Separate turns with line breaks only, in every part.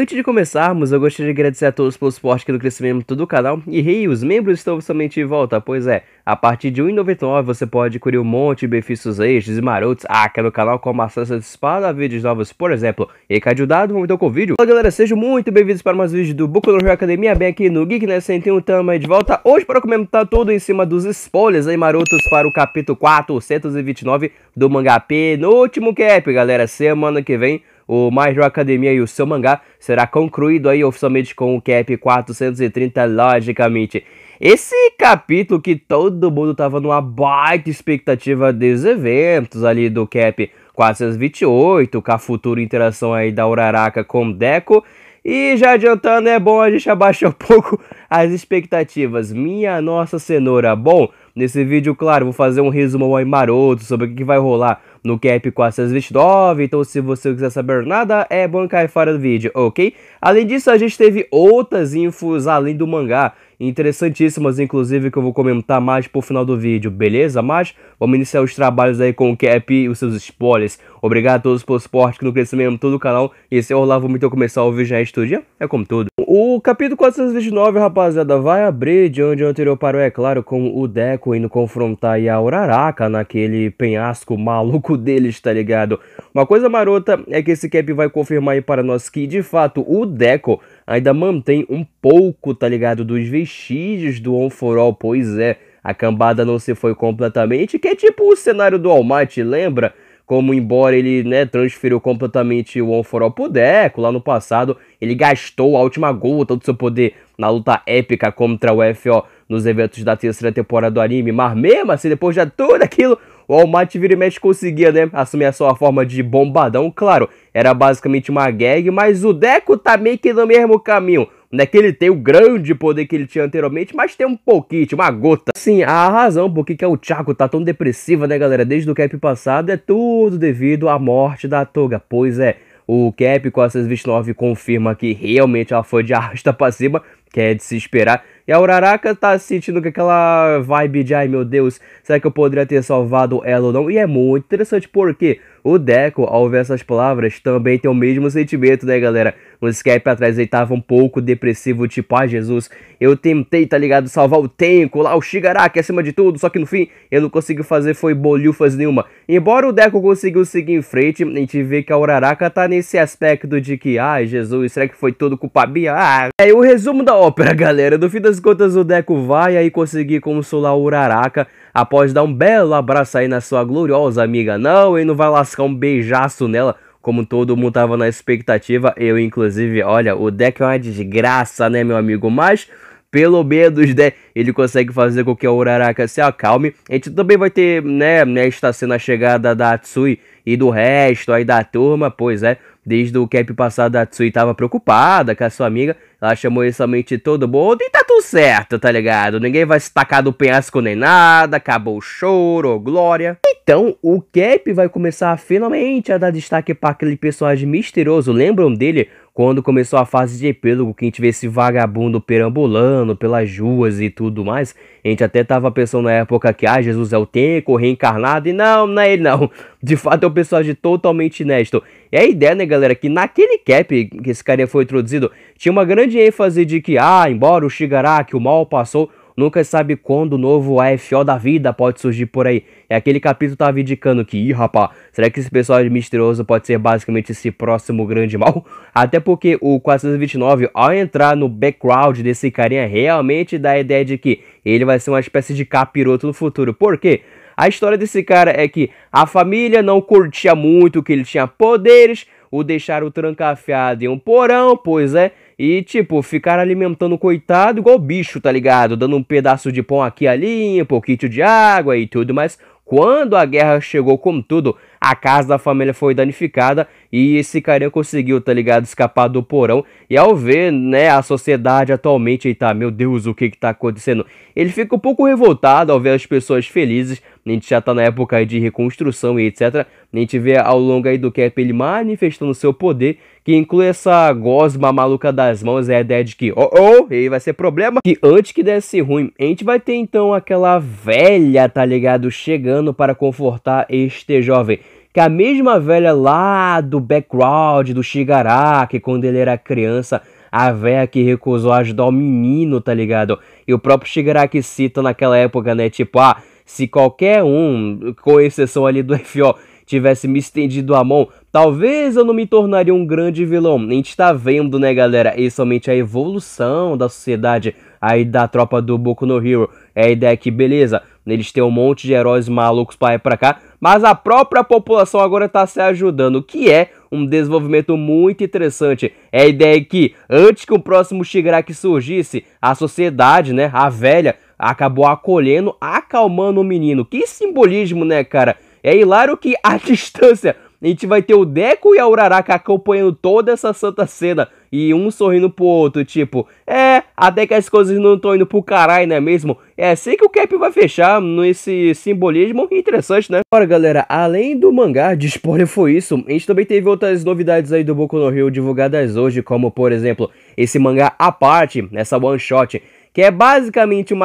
Antes de começarmos, eu gostaria de agradecer a todos pelo suporte aqui no crescimento do canal. E rei, hey, os membros estão somente de volta, pois é, a partir de 1,99 você pode cobrir um monte de benefícios extras e marotos aqui no canal, como acesso antecipado a vídeos novos, por exemplo. E cá de dado, vamos então com o vídeo. Fala galera, sejam muito bem-vindos para mais um vídeo do Boku no Hero Academia, bem aqui no Geek Ness né? 101, tamo de volta. Hoje para comentar tudo em cima dos spoilers aí marotos para o capítulo 429 do mangá P, no último cap, galera, semana que vem o My Hero Academia e o seu mangá será concluído aí oficialmente com o cap 430, logicamente. Esse capítulo que todo mundo tava numa baita expectativa dos eventos ali do cap 428, com a futura interação aí da Uraraka com Deco. E já adiantando, é bom a gente abaixar um pouco as expectativas. Minha nossa cenoura. Bom, nesse vídeo, claro, vou fazer um resumo aí maroto sobre o que vai rolar no cap 429, então se você quiser saber nada, é bom cair fora do vídeo, ok? Além disso, a gente teve outras infos além do mangá, interessantíssimas, inclusive, que eu vou comentar mais pro final do vídeo, beleza? Mas vamos iniciar os trabalhos aí com o Cap e os seus spoilers. Obrigado a todos pelo suporte no crescimento do canal. E esse é o vou muito começar o vídeo já este dia. É como tudo. O capítulo 429, rapaziada, vai abrir de onde o anterior parou, é claro, com o Deco indo confrontar a Uraraka naquele penhasco maluco deles, tá ligado? Uma coisa marota é que esse Cap vai confirmar aí para nós que, de fato, o Deco ainda mantém um pouco, tá ligado, dos vestígios do On For All, pois é, a cambada não se foi completamente, que é tipo o cenário do All Might, lembra? Como embora ele, né, transferiu completamente o On For All pro Deco lá no passado, ele gastou a última gota do seu poder na luta épica contra o FO nos eventos da terceira temporada do anime, mas mesmo assim, depois de tudo aquilo, o Almighty vira e mexe conseguia, né? Assumir a sua forma de bombadão, claro. Era basicamente uma gag, mas o Deco tá meio que no mesmo caminho né, que ele tem o grande poder que ele tinha anteriormente, mas tem um pouquinho, uma gota. Sim, a razão por que é o Chaco tá tão depressiva, né, galera, desde o cap passado é tudo devido à morte da Toga. Pois é, o cap com a 629 confirma que realmente ela foi de arrasta pra cima, que é de se esperar. E a Uraraka tá sentindo que aquela vibe de, ai meu Deus, será que eu poderia ter salvado ela ou não? E é muito interessante porque o Deco, ao ver essas palavras, também tem o mesmo sentimento, né, galera? O Skype atrás trás, ele tava um pouco depressivo, tipo, ah, Jesus, eu tentei, tá ligado, salvar o Tenko lá, o Shigaraki acima de tudo, só que no fim eu não consegui fazer, foi bolhufas nenhuma. Embora o Deco conseguiu seguir em frente, a gente vê que a Uraraka tá nesse aspecto de que, ai, ah, Jesus, será que foi todo culpa minha? Ah, é o resumo da ópera, galera. No fim das contas, o Deco vai aí conseguir consolar o Uraraka após dar um belo abraço aí na sua gloriosa amiga. Não, ele não vai lascar um beijaço nela como todo mundo tava na expectativa, eu inclusive, olha, o deck é uma desgraça, né, meu amigo? Mas pelo menos, né, ele consegue fazer com que a Uraraka se acalme. A gente também vai ter, né, nesta né, cena a chegada da Atsui e do resto aí da turma, pois é, desde o cap passado a Atsui estava preocupada com a sua amiga, ela chamou isso mente todo mundo e tá tudo certo, tá ligado? Ninguém vai se tacar do penhasco nem nada, acabou o choro ou glória. Então, o Cap vai começar finalmente a dar destaque para aquele personagem misterioso, lembram dele? Quando começou a fase de epílogo, que a gente vê esse vagabundo perambulando pelas ruas e tudo mais, a gente até tava pensando na época que, ah, Jesus é o Teco, reencarnado, e não, não é ele não. De fato é um personagem totalmente inédito. E a ideia, né, galera, que naquele cap que esse cara foi introduzido, tinha uma grande ênfase de que, ah, embora o Shigaraki, o mal passou, Nunca sabe quando o novo AFO da vida pode surgir por aí. É aquele capítulo que tava indicando que, ih, rapá, será que esse pessoal misterioso pode ser basicamente esse próximo grande mal? Até porque o 429, ao entrar no background desse carinha, realmente dá a ideia de que ele vai ser uma espécie de capiroto no futuro. Por quê? A história desse cara é que a família não curtia muito que ele tinha poderes, o deixaram trancafiado em um porão, pois é, e, tipo, ficar alimentando o coitado igual bicho, tá ligado? Dando um pedaço de pão aqui e ali, um pouquinho de água e tudo, mas quando a guerra chegou com tudo, a casa da família foi danificada e esse carinha conseguiu, tá ligado, escapar do porão. E ao ver, né, a sociedade atualmente, eita, tá, meu Deus, o que que tá acontecendo? Ele fica um pouco revoltado ao ver as pessoas felizes. A gente já tá na época aí de reconstrução e etc. A gente vê ao longo aí do Cap ele manifestando seu poder que inclui essa gosma maluca das mãos é a ideia de que, oh, oh, e vai ser problema, que antes que desse ruim, a gente vai ter então aquela velha, tá ligado, chegando para confortar este jovem. Que a mesma velha lá do background do Shigaraki, quando ele era criança, a véia que recusou ajudar o menino, tá ligado? E o próprio Shigaraki cita naquela época, né? Tipo, ah, se qualquer um, com exceção ali do F.O., tivesse me estendido a mão, talvez eu não me tornaria um grande vilão. A gente tá vendo, né, galera, e somente é a evolução da sociedade aí da tropa do Boku no Hero. É a ideia que, beleza, eles têm um monte de heróis malucos pra ir pra cá, mas a própria população agora tá se ajudando, o que é um desenvolvimento muito interessante. É a ideia que, antes que o próximo Shigaraki surgisse, a sociedade, né, a velha, acabou acolhendo, acalmando o menino. Que simbolismo, né, cara? É hilário que a distância a gente vai ter o Deco e a Uraraka acompanhando toda essa santa cena e um sorrindo pro outro, tipo, é, até que as coisas não estão indo pro caralho, não é mesmo? É assim que o Cap vai fechar nesse simbolismo interessante, né? Agora, galera, além do mangá, de spoiler foi isso, a gente também teve outras novidades aí do Boku no Rio divulgadas hoje, como, por exemplo, esse mangá à parte, essa one shot, que é basicamente o um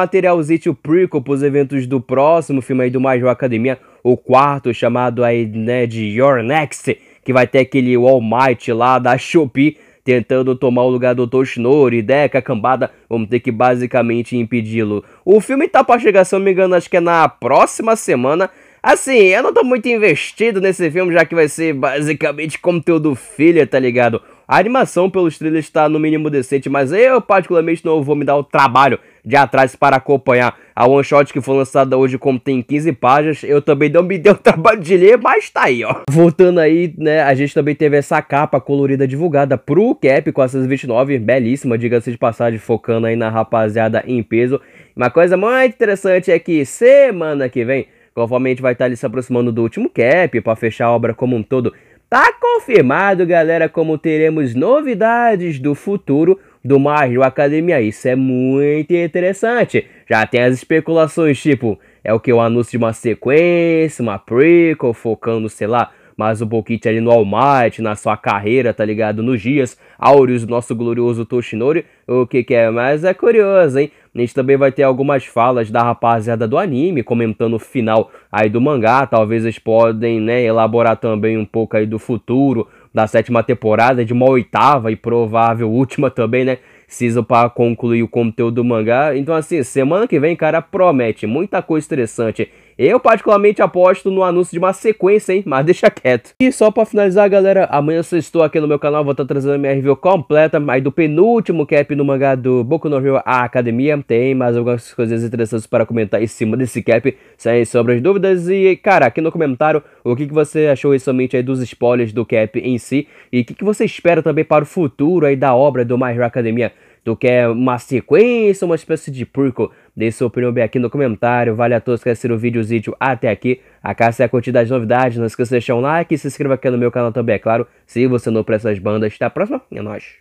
o prequel pros eventos do próximo filme aí do My Academia, o quarto, chamado aí, né, de Your Next, que vai ter aquele All Might lá da Shopee tentando tomar o lugar do Toshinori, Deca, Cambada, vamos ter que basicamente impedi-lo. O filme tá pra chegar, se eu não me engano, acho que é na próxima semana, Assim, eu não tô muito investido nesse filme, já que vai ser basicamente conteúdo filha, tá ligado? A animação pelos trailers está no mínimo decente, mas eu particularmente não vou me dar o trabalho de atrás para acompanhar. A one shot que foi lançada hoje tem 15 páginas. Eu também não me deu o trabalho de ler, mas tá aí, ó. Voltando aí, né, a gente também teve essa capa colorida divulgada pro Cap 429, belíssima, diga-se de passagem, focando aí na rapaziada em peso. Uma coisa muito interessante é que semana que vem Provavelmente vai estar tá ali se aproximando do último cap para fechar a obra como um todo. Tá confirmado, galera, como teremos novidades do futuro do Marvel Academia. Isso é muito interessante. Já tem as especulações, tipo, é o que? O anúncio de uma sequência, uma prequel, focando, sei lá, mas o Bokic ali no All Might, na sua carreira, tá ligado? Nos dias áureos do nosso glorioso Toshinori, o que que é? Mas é curioso, hein? A gente também vai ter algumas falas da rapaziada do anime, comentando o final aí do mangá, talvez eles podem, né, elaborar também um pouco aí do futuro da sétima temporada, de uma oitava e provável última também, né? preciso para concluir o conteúdo do mangá. Então, assim, semana que vem, cara, promete muita coisa interessante. Eu particularmente aposto no anúncio de uma sequência, hein? Mas deixa quieto. E só pra finalizar, galera, amanhã eu estou aqui no meu canal, vou estar tá trazendo minha review completa, mais do penúltimo cap no mangá do Boku no Hero Academia. Tem mais algumas coisas interessantes para comentar em cima desse cap, sem sobras dúvidas. E, cara, aqui no comentário, o que, que você achou inicialmente aí dos spoilers do cap em si? E o que, que você espera também para o futuro aí da obra do My Hero Academia? Tu quer é uma sequência, uma espécie de prequel? Deixe sua opinião bem aqui no comentário. Vale a todos que assistiram o vídeo, o até aqui. A caça é a curtida das novidades. Não esqueça de deixar um like e se inscreva aqui no meu canal também, é claro. Se você não para essas bandas, até a próxima é nóis.